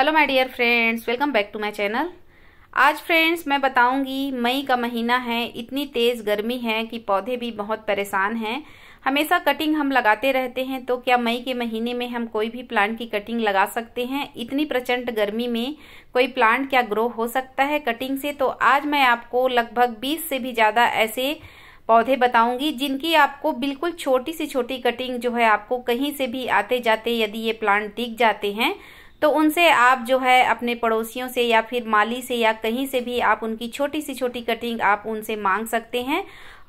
hello my dear friends welcome back to my channel आज friends मैं बताऊंगी मई का महीना है इतनी तेज़ गर्मी है कि पौधे भी बहुत परेशान हैं हमेशा कटिंग हम लगाते रहते हैं तो क्या मई के महीने में हम कोई भी प्लांट की कटिंग लगा सकते हैं इतनी प्रचंड गर्मी में कोई प्लांट क्या ग्रो हो सकता है कटिंग से तो आज मैं आपको लगभग बीस से भी ज़्यादा ऐसे पौधे बताऊंगी जिनकी आपको बिल्कुल छोटी सी छोटी कटिंग जो है आपको कहीं से भी आते जाते यदि ये प्लांट दिख जाते हैं तो उनसे आप जो है अपने पड़ोसियों से या फिर माली से या कहीं से भी आप उनकी छोटी सी छोटी कटिंग आप उनसे मांग सकते हैं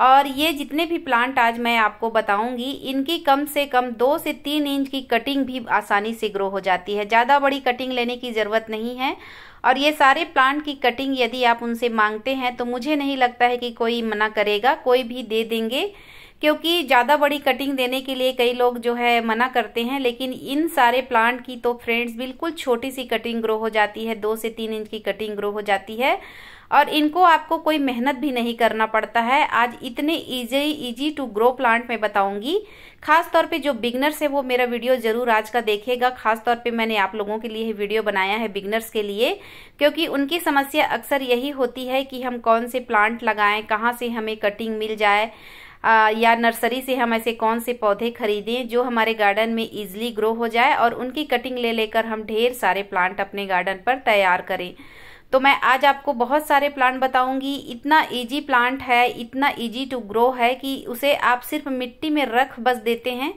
और ये जितने भी प्लांट आज मैं आपको बताऊंगी इनकी कम से कम दो से तीन इंच की कटिंग भी आसानी से ग्रो हो जाती है ज़्यादा बड़ी कटिंग लेने की ज़रूरत नहीं है और ये सारे प्लांट की कटिंग यदि आप उनसे मांगते हैं तो मुझे नहीं लगता है कि कोई मना करेगा कोई भी दे देंगे क्योंकि ज़्यादा बड़ी कटिंग देने के लिए कई लोग जो है मना करते हैं लेकिन इन सारे प्लांट की तो फ्रेंड्स बिल्कुल छोटी सी कटिंग ग्रो हो जाती है दो से तीन इंच की कटिंग ग्रो हो जाती है और इनको आपको कोई मेहनत भी नहीं करना पड़ता है आज इतने easy easy to grow plant में बताऊंगी खास तौर पे जो बिगनर्स है वो मेरा वीडियो जरूर आज का देखेगा खास तौर पे मैंने आप लोगों के लिए वीडियो बनाया है बिगनर्स के लिए क्योंकि उनकी समस्या अक्सर यही होती है कि हम कौन से प्लांट लगाएं कहाँ से हमें कटिंग मिल जाए आ, या नर्सरी से हम ऐसे कौन से पौधे खरीदें जो हमारे गार्डन में ईजिली ग्रो हो जाए और उनकी कटिंग ले लेकर हम ढेर सारे प्लांट अपने गार्डन पर तैयार करें तो मैं आज आपको बहुत सारे प्लांट बताऊंगी इतना इजी प्लांट है इतना इजी टू ग्रो है कि उसे आप सिर्फ मिट्टी में रख बस देते हैं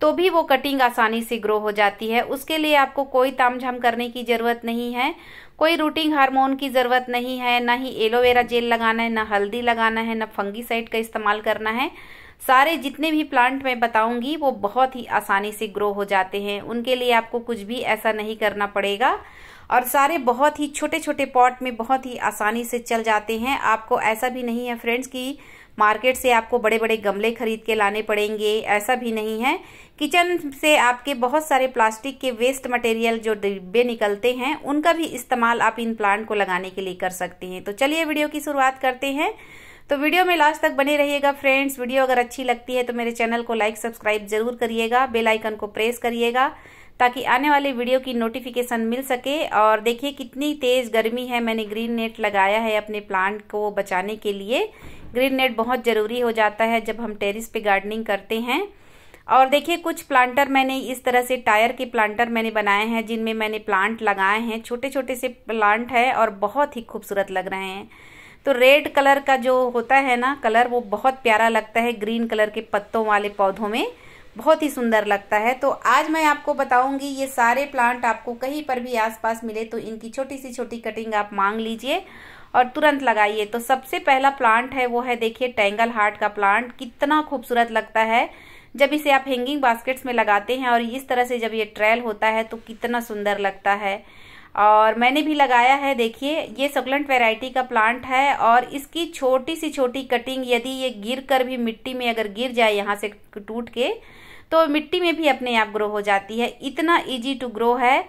तो भी वो कटिंग आसानी से ग्रो हो जाती है उसके लिए आपको कोई तामझाम करने की ज़रूरत नहीं है कोई रूटिंग हार्मोन की ज़रूरत नहीं है ना ही एलोवेरा जेल लगाना है ना हल्दी लगाना है ना फंगीसाइड का इस्तेमाल करना है सारे जितने भी प्लांट मैं बताऊंगी वो बहुत ही आसानी से ग्रो हो जाते हैं उनके लिए आपको कुछ भी ऐसा नहीं करना पड़ेगा और सारे बहुत ही छोटे छोटे पॉट में बहुत ही आसानी से चल जाते हैं आपको ऐसा भी नहीं है फ्रेंड्स कि मार्केट से आपको बड़े बड़े गमले खरीद के लाने पड़ेंगे ऐसा भी नहीं है किचन से आपके बहुत सारे प्लास्टिक के वेस्ट मटेरियल जो डिब्बे निकलते हैं उनका भी इस्तेमाल आप इन प्लांट को लगाने के लिए कर सकते हैं तो चलिए वीडियो की शुरुआत करते हैं तो वीडियो में लास्ट तक बने रहिएगा फ्रेंड्स वीडियो अगर अच्छी लगती है तो मेरे चैनल को लाइक सब्सक्राइब जरूर करिएगा बेलाइकन को प्रेस करिएगा ताकि आने वाले वीडियो की नोटिफिकेशन मिल सके और देखिए कितनी तेज़ गर्मी है मैंने ग्रीन नेट लगाया है अपने प्लांट को बचाने के लिए ग्रीन नेट बहुत ज़रूरी हो जाता है जब हम टेरिस पे गार्डनिंग करते हैं और देखिए कुछ प्लांटर मैंने इस तरह से टायर के प्लांटर मैंने बनाए हैं जिनमें मैंने प्लांट लगाए हैं छोटे छोटे से प्लांट है और बहुत ही खूबसूरत लग रहे हैं तो रेड कलर का जो होता है ना कलर वो बहुत प्यारा लगता है ग्रीन कलर के पत्तों वाले पौधों में बहुत ही सुंदर लगता है तो आज मैं आपको बताऊंगी ये सारे प्लांट आपको कहीं पर भी आसपास मिले तो इनकी छोटी सी छोटी कटिंग आप मांग लीजिए और तुरंत लगाइए तो सबसे पहला प्लांट है वो है देखिए टेंगल हार्ट का प्लांट कितना खूबसूरत लगता है जब इसे आप हैंगिंग बास्केट्स में लगाते हैं और इस तरह से जब ये ट्रेल होता है तो कितना सुंदर लगता है और मैंने भी लगाया है देखिए ये सकुलेंट वेराइटी का प्लांट है और इसकी छोटी सी छोटी कटिंग यदि ये गिर कर भी मिट्टी में अगर गिर जाए यहाँ से टूट के तो मिट्टी में भी अपने आप ग्रो हो जाती है इतना ईजी टू ग्रो है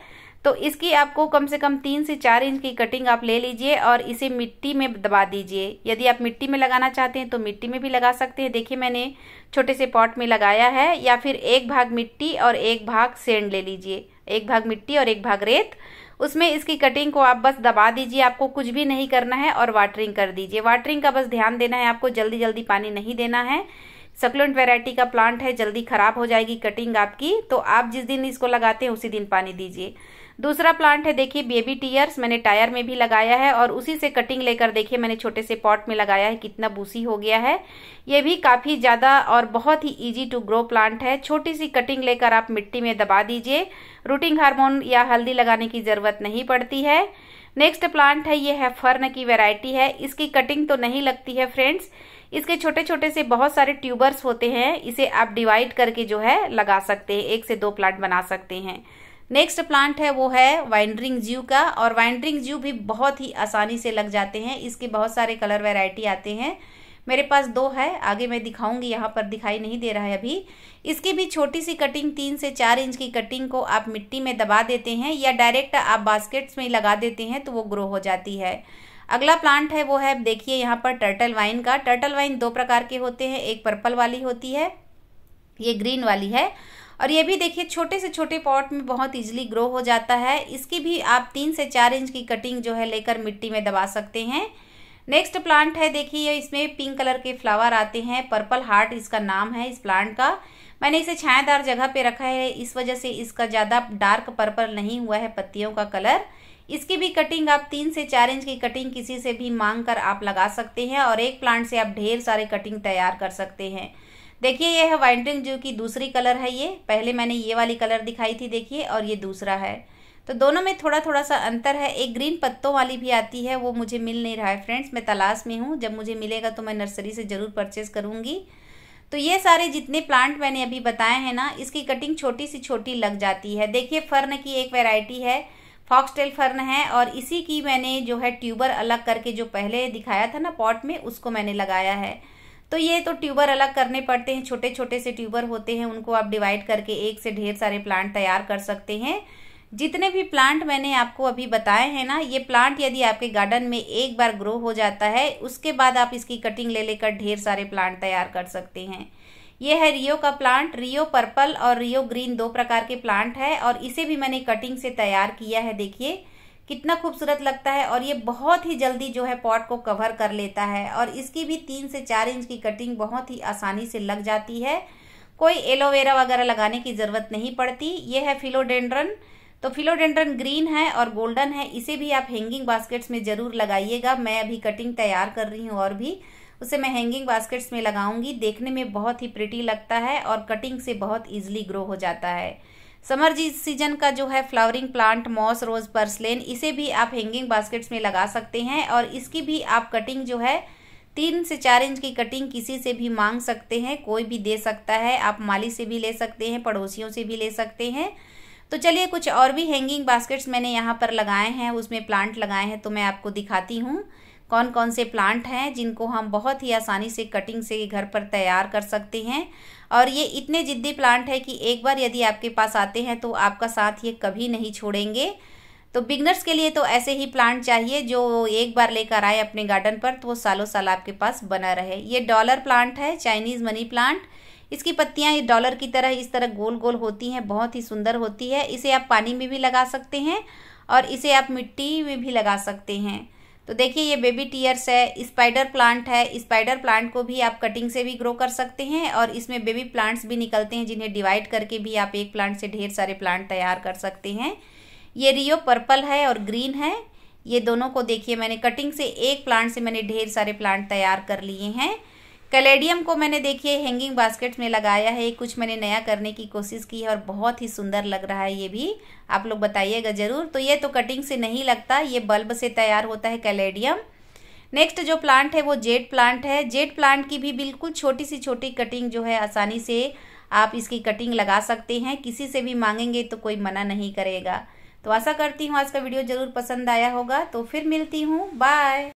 तो इसकी आपको कम से कम तीन से चार इंच की कटिंग आप ले लीजिए और इसे मिट्टी में दबा दीजिए यदि आप मिट्टी में लगाना चाहते हैं तो मिट्टी में भी लगा सकते हैं देखिए मैंने छोटे से पॉट में लगाया है या फिर एक भाग मिट्टी और एक भाग सेंड ले लीजिए एक भाग मिट्टी और एक भाग रेत उसमें इसकी कटिंग को आप बस दबा दीजिए आपको कुछ भी नहीं करना है और वाटरिंग कर दीजिए वाटरिंग का बस ध्यान देना है आपको जल्दी जल्दी पानी नहीं देना है सकलेंट वेराइटी का प्लांट है जल्दी ख़राब हो जाएगी कटिंग आपकी तो आप जिस दिन इसको लगाते हैं उसी दिन पानी दीजिए दूसरा प्लांट है देखिए बेबी टीयर्स मैंने टायर में भी लगाया है और उसी से कटिंग लेकर देखिए मैंने छोटे से पॉट में लगाया है कितना बूसी हो गया है ये भी काफ़ी ज़्यादा और बहुत ही ईजी टू ग्रो प्लांट है छोटी सी कटिंग लेकर आप मिट्टी में दबा दीजिए रूटिंग हार्मोन या हल्दी लगाने की ज़रूरत नहीं पड़ती है नेक्स्ट प्लांट है ये है फर्न की वैरायटी है इसकी कटिंग तो नहीं लगती है फ्रेंड्स इसके छोटे छोटे से बहुत सारे ट्यूबर्स होते हैं इसे आप डिवाइड करके जो है लगा सकते हैं एक से दो प्लांट बना सकते हैं नेक्स्ट प्लांट है वो है वाइंडरिंग ज्यू का और वाइंडरिंग ज्यू भी बहुत ही आसानी से लग जाते हैं इसके बहुत सारे कलर वेराइटी आते हैं मेरे पास दो है आगे मैं दिखाऊंगी यहाँ पर दिखाई नहीं दे रहा है अभी इसकी भी छोटी सी कटिंग तीन से चार इंच की कटिंग को आप मिट्टी में दबा देते हैं या डायरेक्ट आप बास्केट्स में लगा देते हैं तो वो ग्रो हो जाती है अगला प्लांट है वो है देखिए यहाँ पर टर्टल वाइन का टर्टल वाइन दो प्रकार के होते हैं एक पर्पल वाली होती है ये ग्रीन वाली है और ये भी देखिए छोटे से छोटे पॉट में बहुत इजीली ग्रो हो जाता है इसकी भी आप तीन से चार इंच की कटिंग जो है लेकर मिट्टी में दबा सकते हैं नेक्स्ट प्लांट है देखिए इसमें पिंक कलर के फ्लावर आते हैं पर्पल हार्ट इसका नाम है इस प्लांट का मैंने इसे छायादार जगह पे रखा है इस वजह से इसका ज़्यादा डार्क पर्पल नहीं हुआ है पत्तियों का कलर इसकी भी कटिंग आप तीन से चार इंच की कटिंग किसी से भी मांग कर आप लगा सकते हैं और एक प्लांट से आप ढेर सारे कटिंग तैयार कर सकते हैं देखिए ये है वाइंडिंग जो कि दूसरी कलर है ये पहले मैंने ये वाली कलर दिखाई थी देखिए और ये दूसरा है तो दोनों में थोड़ा थोड़ा सा अंतर है एक ग्रीन पत्तों वाली भी आती है वो मुझे मिल नहीं रहा है फ्रेंड्स मैं तलाश में हूँ जब मुझे मिलेगा तो मैं नर्सरी से ज़रूर परचेज़ करूँगी तो ये सारे जितने प्लांट मैंने अभी बताए हैं ना इसकी कटिंग छोटी सी छोटी लग जाती है देखिए फर्न की एक वेराइटी है फॉक्सटेल फर्न है और इसी की मैंने जो है ट्यूबर अलग करके जो पहले दिखाया था ना पॉट में उसको मैंने लगाया है तो ये तो ट्यूबर अलग करने पड़ते हैं छोटे छोटे से ट्यूबर होते हैं उनको आप डिवाइड करके एक से ढेर सारे प्लांट तैयार कर सकते हैं जितने भी प्लांट मैंने आपको अभी बताए हैं ना ये प्लांट यदि आपके गार्डन में एक बार ग्रो हो जाता है उसके बाद आप इसकी कटिंग ले लेकर ढेर सारे प्लांट तैयार कर सकते हैं ये है रियो का प्लांट रियो पर्पल और रियो ग्रीन दो प्रकार के प्लांट है और इसे भी मैंने कटिंग से तैयार किया है देखिए कितना खूबसूरत लगता है और ये बहुत ही जल्दी जो है पॉट को कवर कर लेता है और इसकी भी तीन से चार इंच की कटिंग बहुत ही आसानी से लग जाती है कोई एलोवेरा वगैरह लगाने की ज़रूरत नहीं पड़ती ये है फिलोडेंड्रन तो फिलोडेंड्रन ग्रीन है और गोल्डन है इसे भी आप हैंगिंग बास्केट्स में ज़रूर लगाइएगा मैं अभी कटिंग तैयार कर रही हूँ और भी उसे मैं हैंगिंग बास्केट्स में लगाऊंगी देखने में बहुत ही प्रिटी लगता है और कटिंग से बहुत ईजिली ग्रो हो जाता है समर सीजन का जो है flowering plant moss rose purslane इसे भी आप हैंगिंग बास्केट्स में लगा सकते हैं और इसकी भी आप कटिंग जो है तीन से चार इंच की कटिंग किसी से भी मांग सकते हैं कोई भी दे सकता है आप माली से भी ले सकते हैं पड़ोसियों से भी ले सकते हैं तो चलिए कुछ और भी हैंगिंग बास्केट्स मैंने यहाँ पर लगाए हैं उसमें प्लांट लगाए हैं तो मैं आपको दिखाती हूँ कौन कौन से प्लांट हैं जिनको हम बहुत ही आसानी से कटिंग से घर पर तैयार कर सकते हैं और ये इतने ज़िद्दी प्लांट है कि एक बार यदि आपके पास आते हैं तो आपका साथ ये कभी नहीं छोड़ेंगे तो बिगनर्स के लिए तो ऐसे ही प्लांट चाहिए जो एक बार लेकर आए अपने गार्डन पर तो वो सालों साल आपके पास बना रहे ये डॉलर प्लांट है चाइनीज़ मनी प्लांट इसकी पत्तियाँ ये डॉलर की तरह इस तरह गोल गोल होती हैं बहुत ही सुंदर होती है इसे आप पानी में भी लगा सकते हैं और इसे आप मिट्टी में भी लगा सकते हैं तो देखिए ये बेबी टीयर्स है स्पाइडर प्लांट है स्पाइडर प्लांट को भी आप कटिंग से भी ग्रो कर सकते हैं और इसमें बेबी प्लांट्स भी निकलते हैं जिन्हें डिवाइड करके भी आप एक प्लांट से ढेर सारे प्लांट तैयार कर सकते हैं ये रियो पर्पल है और ग्रीन है ये दोनों को देखिए मैंने कटिंग से एक प्लांट से मैंने ढेर सारे प्लांट तैयार कर लिए हैं कलेडियम को मैंने देखिए हैंगिंग बास्केट में लगाया है कुछ मैंने नया करने की कोशिश की है और बहुत ही सुंदर लग रहा है ये भी आप लोग बताइएगा ज़रूर तो ये तो कटिंग से नहीं लगता ये बल्ब से तैयार होता है कैलेडियम नेक्स्ट जो प्लांट है वो जेड प्लांट है जेड प्लांट की भी बिल्कुल छोटी सी छोटी कटिंग जो है आसानी से आप इसकी कटिंग लगा सकते हैं किसी से भी मांगेंगे तो कोई मना नहीं करेगा तो आशा करती हूँ आज का वीडियो ज़रूर पसंद आया होगा तो फिर मिलती हूँ बाय